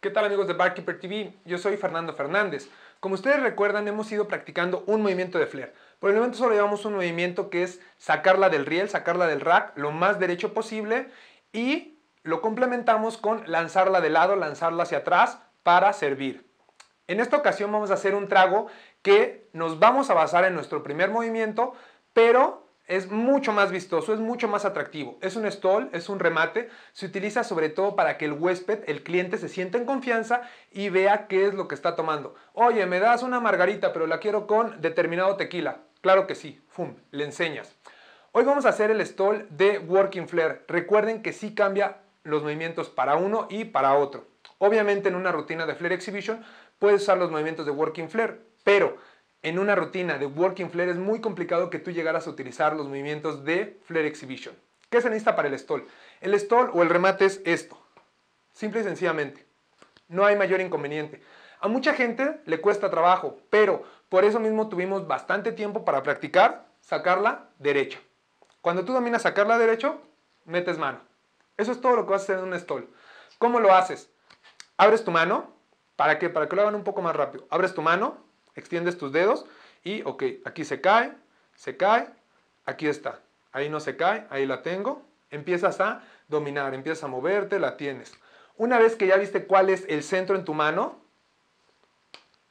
¿Qué tal amigos de Barkeeper TV? Yo soy Fernando Fernández. Como ustedes recuerdan, hemos ido practicando un movimiento de flair. Por el momento solo llevamos un movimiento que es sacarla del riel, sacarla del rack lo más derecho posible y lo complementamos con lanzarla de lado, lanzarla hacia atrás para servir. En esta ocasión vamos a hacer un trago que nos vamos a basar en nuestro primer movimiento, pero es mucho más vistoso, es mucho más atractivo. Es un stall, es un remate, se utiliza sobre todo para que el huésped, el cliente, se sienta en confianza y vea qué es lo que está tomando. Oye, me das una margarita, pero la quiero con determinado tequila. Claro que sí, ¡fum! Le enseñas. Hoy vamos a hacer el stall de Working Flare. Recuerden que sí cambia los movimientos para uno y para otro. Obviamente en una rutina de Flare Exhibition puedes usar los movimientos de Working Flare, pero en una rutina de working flare es muy complicado que tú llegaras a utilizar los movimientos de flare exhibition. ¿Qué se necesita para el stall? El stall o el remate es esto. Simple y sencillamente. No hay mayor inconveniente. A mucha gente le cuesta trabajo, pero por eso mismo tuvimos bastante tiempo para practicar sacarla derecha. Cuando tú dominas sacarla derecho, metes mano. Eso es todo lo que vas a hacer en un stall. ¿Cómo lo haces? Abres tu mano. ¿Para qué? Para que lo hagan un poco más rápido. Abres tu mano, extiendes tus dedos y, ok, aquí se cae, se cae, aquí está. Ahí no se cae, ahí la tengo. Empiezas a dominar, empiezas a moverte, la tienes. Una vez que ya viste cuál es el centro en tu mano,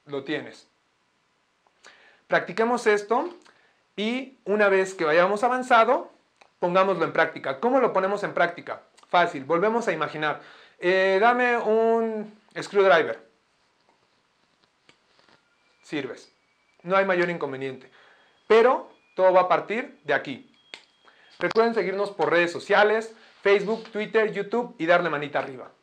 lo tienes. Practiquemos esto y una vez que vayamos avanzado, pongámoslo en práctica. ¿Cómo lo ponemos en práctica? Fácil, volvemos a imaginar. Eh, dame un screwdriver sirves. No hay mayor inconveniente. Pero todo va a partir de aquí. Recuerden seguirnos por redes sociales, Facebook, Twitter, YouTube y darle manita arriba.